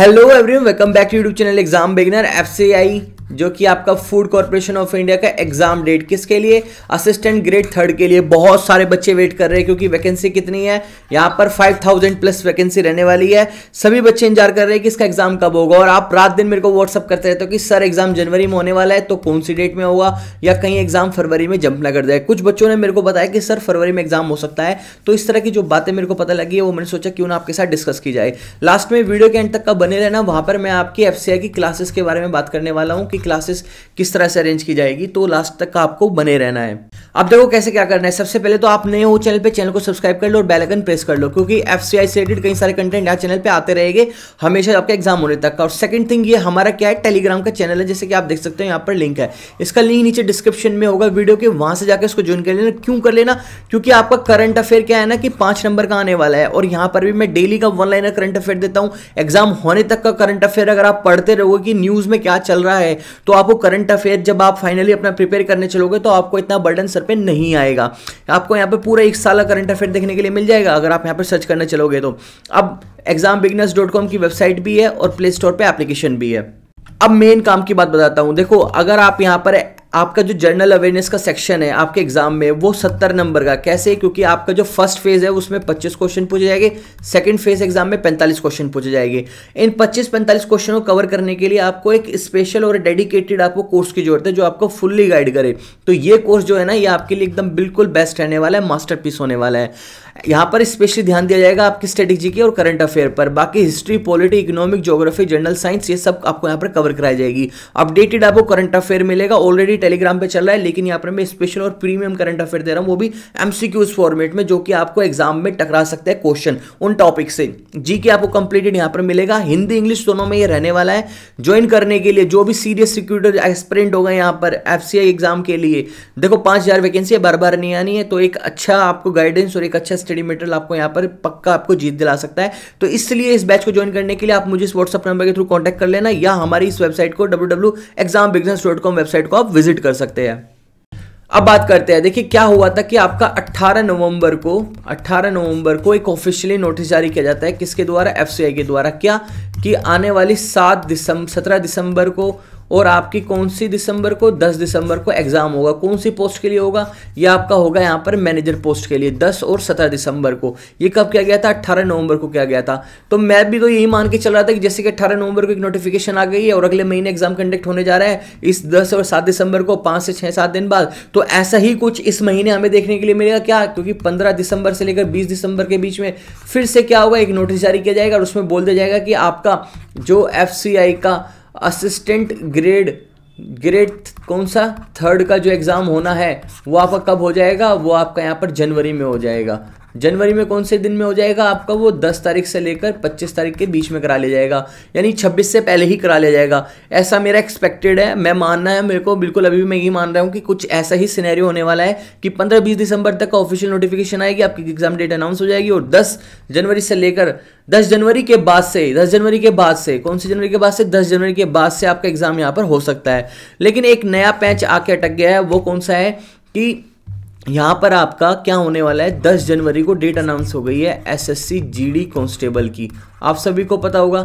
hello everyone welcome back to YouTube channel exam beginner FCI जो कि आपका food corporation of India का exam date किसके लिए असिस्टेंट ग्रेड थर्ड के लिए बहुत सारे बच्चे वेट कर रहे हैं क्योंकि वैकेंसी कितनी है यहाँ पर 5000 प्लस वैकेंसी रहने वाली है सभी बच्चे इंतजार कर रहे हैं कि इसका एग्जाम कब होगा और आप रात दिन मेरे को व्हाट्सअप करते रहते हो कि सर एग्जाम जनवरी में होने वाला है तो कौन सी डेट में होगा या कहीं एग्जाम फरवरी में जंप ना कर जाए कुछ बच्चों ने मेरे को बताया कि सर फरवरी में एग्जाम हो सकता है तो इस तरह की जो बातें मेरे को पता लगी है वो मैंने सोचा क्यों ना आपके साथ डिस्कस की जाए लास्ट में वीडियो के एंड तक का बने रहना वहाँ पर मैं आपकी एफ की क्लासेस के बारे में बात करने वाला हूँ कि क्लासेस किस तरह से अरेंज की जाएगी तो लास्ट तक आपको बने रहना है अब देखो कैसे क्या करना है सबसे पहले तो आप नए हो चैनल पे चैनल को सब्सक्राइब कर लो और बेल आइकन प्रेस कर लो क्योंकि एफ से रिलेटेड कई सारे कंटेंट यहाँ चैनल पे आते रहेंगे हमेशा आपका एग्जाम होने तक का और सेकंड थिंग ये हमारा क्या है टेलीग्राम का चैनल है जैसे कि आप देख सकते हो यहाँ पर लिंक है इसका लिंक नीचे डिस्क्रिप्शन में होगा वीडियो के वहाँ से जाकर उसको ज्वाइन कर लेना क्यों कर लेना क्योंकि आपका करंट अफेयर क्या है ना कि पाँच नंबर का आने वाला है और यहाँ पर भी मैं डेली का वन लाइनर करंट अफेयर देता हूँ एग्जाम हो होने तक का करंट अफेयर अगर आप पढ़ते रहोगे कि न्यूज़ में क्या चल रहा है तो आपको करंट अफेयर जब आप फाइनली अपना प्रिपेयर करने चलोगे तो आपको इतना बर्डन सर पे नहीं आएगा आपको यहाँ पे पूरा एक साल का करंट अफेयर देखने के लिए मिल जाएगा अगर आप यहाँ पर सर्च करने चलोगे तो अब एग्जाम बिगनर्स डॉट कॉम की वेबसाइट भी है और प्ले स्टोर पर एप्लीकेशन भी है अब मेन काम की बात बताता हूँ देखो अगर आप यहाँ पर आपका जो जनरल अवेयरनेस का सेक्शन है आपके एग्जाम में वो सत्तर नंबर का कैसे क्योंकि आपका जो फर्स्ट फेज है उसमें पच्चीस क्वेश्चन पूछे जाएंगे सेकंड फेज एग्जाम में पैंतालीस क्वेश्चन पूछे जाएंगे इन पच्चीस पैंतालीस क्वेश्चन को कवर करने के लिए आपको एक स्पेशल और डेडिकेटेड आपको कोर्स की जरूरत है जो आपको फुल्ली गाइड करे तो ये कोर्स जो है ना ये आपके लिए एकदम बिल्कुल बेस्ट रहने वाला है मास्टर होने वाला है यहाँ पर स्पेशली ध्यान दिया जाएगा आपकी स्ट्रेटेजी की और करंट अफेयर पर बाकी history polity economic geography general science ये सब आपको यहाँ पर कवर कराई जाएगी अपडेटेड आपको करंट अफेयर मिलेगा ऑलरेडी टेलीग्राम पे चल रहा है लेकिन यहाँ पर मैं स्पेशल और प्रीमियम करंट अफेयर दे रहा हूँ वो भी एम फॉर्मेट में जो कि आपको एग्जाम में टकरा सकते हैं क्वेश्चन उन टॉपिक से जी के आपको कंप्लीटेड यहाँ पर मिलेगा हिंदी इंग्लिश दोनों में ये रहने वाला है ज्वाइन करने के लिए जो भी सीरियस सिक्यूटर एक्सपेरेंट होगा यहाँ पर एफ एग्जाम के लिए देखो पाँच वैकेंसी बार बार नहीं आनी है तो एक अच्छा आपको गाइडेंस और एक अच्छा स्टडी मटेरियल आपको यहाँ पर पक्का आपको जीत दिला सकता है तो इसलिए इस बैच को ज्वाइन करने के लिए आप मुझे इस व्हाट्सअप नंबर के थ्रू कॉन्टैक्ट कर लेना या हमारी इस वेबसाइट को डब्ल्यू वेबसाइट को आप विजिट कर सकते हैं अब बात करते हैं देखिए क्या हुआ था कि आपका 18 नवंबर को 18 नवंबर को एक ऑफिशियली नोटिस जारी किया जाता है किसके द्वारा एफ के द्वारा क्या कि आने वाली सात दिसंबर सत्रह दिसंबर को और आपकी कौन सी दिसंबर को 10 दिसंबर को एग्ज़ाम होगा कौन सी पोस्ट के लिए होगा ये आपका होगा यहाँ पर मैनेजर पोस्ट के लिए 10 और 17 दिसंबर को ये कब किया गया था अट्ठारह नवंबर को किया गया था तो मैं भी तो यही मान के चल रहा था कि जैसे कि अट्ठारह नवंबर को एक नोटिफिकेशन आ गई है और अगले महीने एग्जाम कंडक्ट होने जा रहा है इस दस और सात दिसंबर को पाँच से छः सात दिन बाद तो ऐसा ही कुछ इस महीने हमें देखने के लिए मिलेगा क्या क्योंकि पंद्रह दिसंबर से लेकर बीस दिसंबर के बीच में फिर से क्या होगा एक नोटिस जारी किया जाएगा और उसमें बोल दिया जाएगा कि आपका जो एफ का असिस्टेंट ग्रेड ग्रेड कौन सा थर्ड का जो एग्ज़ाम होना है वो आपका कब हो जाएगा वो आपका यहाँ पर जनवरी में हो जाएगा जनवरी में कौन से दिन में हो जाएगा आपका वो दस तारीख से लेकर पच्चीस तारीख के बीच में करा लिया जाएगा यानी छब्बीस से पहले ही करा लिया जाएगा ऐसा मेरा एक्सपेक्टेड है मैं मानना है मेरे को बिल्कुल अभी भी मैं यही मान रहा हूँ कि कुछ ऐसा ही सिनेरियो होने वाला है कि पंद्रह बीस दिसंबर तक का ऑफिशियल नोटिफिकेशन आएगी आपकी एग्जाम डेट अनाउंस हो जाएगी और दस जनवरी से लेकर दस जनवरी के बाद से दस जनवरी के बाद से कौन सी जनवरी के बाद से दस जनवरी के बाद से आपका एग्जाम यहाँ पर हो सकता है लेकिन एक नया पैच आके अटक गया है वो कौन सा है कि यहाँ पर आपका क्या होने वाला है 10 जनवरी को डेट अनाउंस हो गई है एसएससी जीडी कांस्टेबल की आप सभी को पता होगा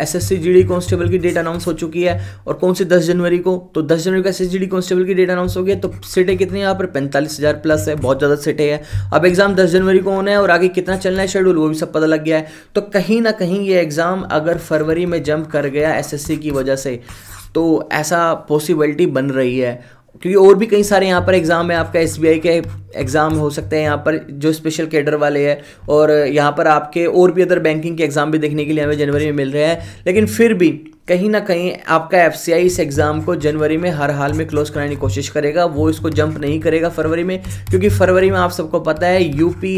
S S C G D constable की डेट अनाउंस हो चुकी है और कौन सी 10 जनवरी को तो 10 जनवरी को S S constable D constable की डेट अनाउंस हो गई है तो सीटें कितनी यहाँ पर पैंतालीस हज़ार प्लस है बहुत ज़्यादा सीटें हैं अब एग्ज़ाम दस जनवरी को होना है और आगे कितना चलना है शेड्यूल वो भी सब पता लग गया है तो कहीं ना कहीं ये एग्ज़ाम अगर फरवरी में जंप कर गया एस एस सी की वजह से तो ऐसा पॉसिबिलिटी बन रही है क्योंकि और भी कई सारे यहाँ पर एग्ज़ाम है आपका एस के एग्ज़ाम हो सकते हैं यहाँ पर जो स्पेशल कैडर वाले हैं और यहाँ पर आपके और भी अदर बैंकिंग के एग्ज़ाम भी देखने के लिए हमें जनवरी में मिल रहे हैं लेकिन फिर भी कहीं ना कहीं आपका एफ इस एग्ज़ाम को जनवरी में हर हाल में क्लोज कराने की कोशिश करेगा वो इसको जंप नहीं करेगा फरवरी में क्योंकि फरवरी में आप सबको पता है यू के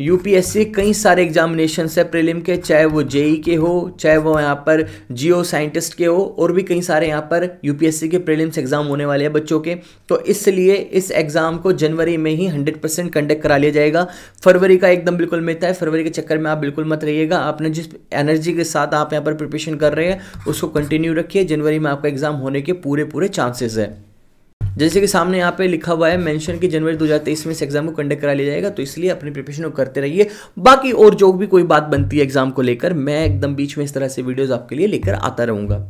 यूपीएससी कई सारे एग्जामिनेशन है प्रीलिम के चाहे वो जेई e के हो चाहे वो यहाँ पर जियो साइंटिस्ट के हो और भी कई सारे यहाँ पर यूपीएससी के प्रीलिम्स एग्ज़ाम होने वाले हैं बच्चों के तो इसलिए इस एग्ज़ाम को जनवरी में ही 100 परसेंट कंडक्ट करा लिया जाएगा फरवरी का एकदम बिल्कुल मिलता है फरवरी के चक्कर में आप बिल्कुल मत रहिएगा आपने जिस एनर्जी के साथ आप यहाँ पर प्रिपरेशन कर रहे हैं उसको कंटिन्यू रखिए जनवरी में आपका एग्ज़ाम होने के पूरे पूरे चांसेस है जैसे कि सामने यहाँ पे लिखा हुआ है मेंशन कि जनवरी 2023 में इस एग्जाम को कंडक्ट करा लिया जाएगा तो इसलिए अपनी प्रिपरेशन को करते रहिए बाकी और जो भी कोई बात बनती है एग्जाम को लेकर मैं एकदम बीच में इस तरह से वीडियोज़ आपके लिए लेकर आता रहूंगा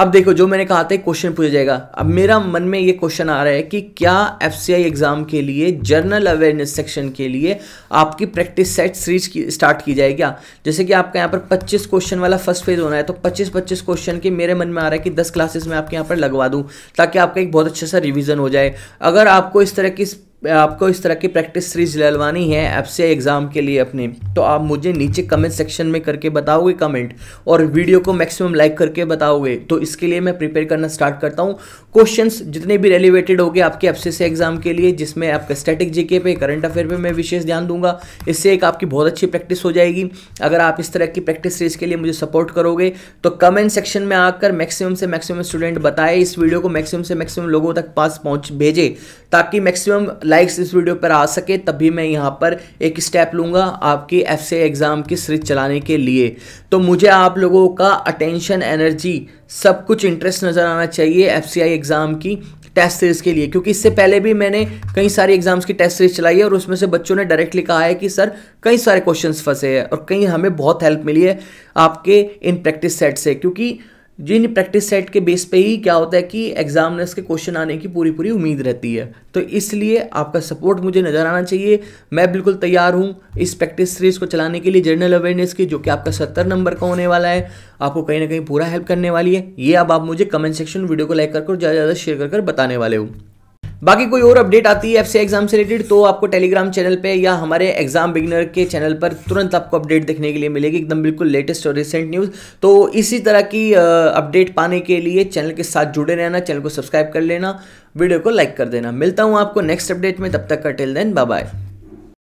अब देखो जो मैंने कहा था क्वेश्चन पूछा जाएगा अब मेरा मन में ये क्वेश्चन आ रहा है कि क्या एफ एग्ज़ाम के लिए जर्नल अवेयरनेस सेक्शन के लिए आपकी प्रैक्टिस सेट सीरीज की स्टार्ट की जाएगी क्या जैसे कि आपका यहाँ पर 25 क्वेश्चन वाला फर्स्ट फेज होना है तो 25 25 क्वेश्चन के मेरे मन में आ रहा है कि दस क्लासेस में आपके यहाँ पर लगवा दूँ ताकि आपका एक बहुत अच्छा सा रिविज़न हो जाए अगर आपको इस तरह की आपको इस तरह की प्रैक्टिस सीरीज डलवानी है एफ से एग्ज़ाम के लिए अपने तो आप मुझे नीचे कमेंट सेक्शन में करके बताओगे कमेंट और वीडियो को मैक्सिमम लाइक करके बताओगे तो इसके लिए मैं प्रिपेयर करना स्टार्ट करता हूँ क्वेश्चंस जितने भी रेलिवेटेड होंगे आपके एफ से एग्ज़ाम के लिए जिसमें आपका स्टैटिक जीके पे करंट अफेयर पे मैं विशेष ध्यान दूंगा इससे एक आपकी बहुत अच्छी प्रैक्टिस हो जाएगी अगर आप इस तरह की प्रैक्टिस सीरीज के लिए मुझे सपोर्ट करोगे तो कमेंट सेक्शन में आकर मैक्सिमम से मैक्सिमम स्टूडेंट बताए इस वीडियो को मैक्सिमम से मैक्सिमम लोगों तक पास पहुँच भेजे ताकि मैक्सिमम लाइक्स इस वीडियो पर आ सके तभी मैं यहाँ पर एक स्टेप लूँगा आपकी एफ एग्ज़ाम की सीरीज चलाने के लिए तो मुझे आप लोगों का अटेंशन एनर्जी सब कुछ इंटरेस्ट नज़र आना चाहिए एफ एग्ज़ाम की टेस्ट सीरीज़ के लिए क्योंकि इससे पहले भी मैंने कई सारे एग्जाम्स की टेस्ट सीरीज चलाई है और उसमें से बच्चों ने डायरेक्टली कहा है कि सर कई सारे क्वेश्चंस फंसे हैं और कई हमें बहुत हेल्प मिली है आपके इन प्रैक्टिस सेट से क्योंकि जिन प्रैक्टिस सेट के बेस पे ही क्या होता है कि एग्जामिनर्स के क्वेश्चन आने की पूरी पूरी उम्मीद रहती है तो इसलिए आपका सपोर्ट मुझे नज़र आना चाहिए मैं बिल्कुल तैयार हूँ इस प्रैक्टिस सीरीज़ को चलाने के लिए जनरल अवेयरनेस की जो कि आपका सत्तर नंबर का होने वाला है आपको कहीं ना कहीं पूरा हेल्प करने वाली है ये अब आप मुझे कमेंट सेक्शन वीडियो को लाइक कर ज़्यादा से ज़्यादा शेयर कर बताने वाले हो बाकी कोई और अपडेट आती है एफ एग्जाम से रिलेटेड तो आपको टेलीग्राम चैनल पे या हमारे एग्जाम बिगनर के चैनल पर तुरंत आपको अपडेट देखने के लिए मिलेगी एकदम बिल्कुल लेटेस्ट और रिसेंट न्यूज़ तो इसी तरह की अपडेट पाने के लिए चैनल के साथ जुड़े रहना चैनल को सब्सक्राइब कर लेना वीडियो को लाइक कर देना मिलता हूँ आपको नेक्स्ट अपडेट में तब तक का टेल देन बाय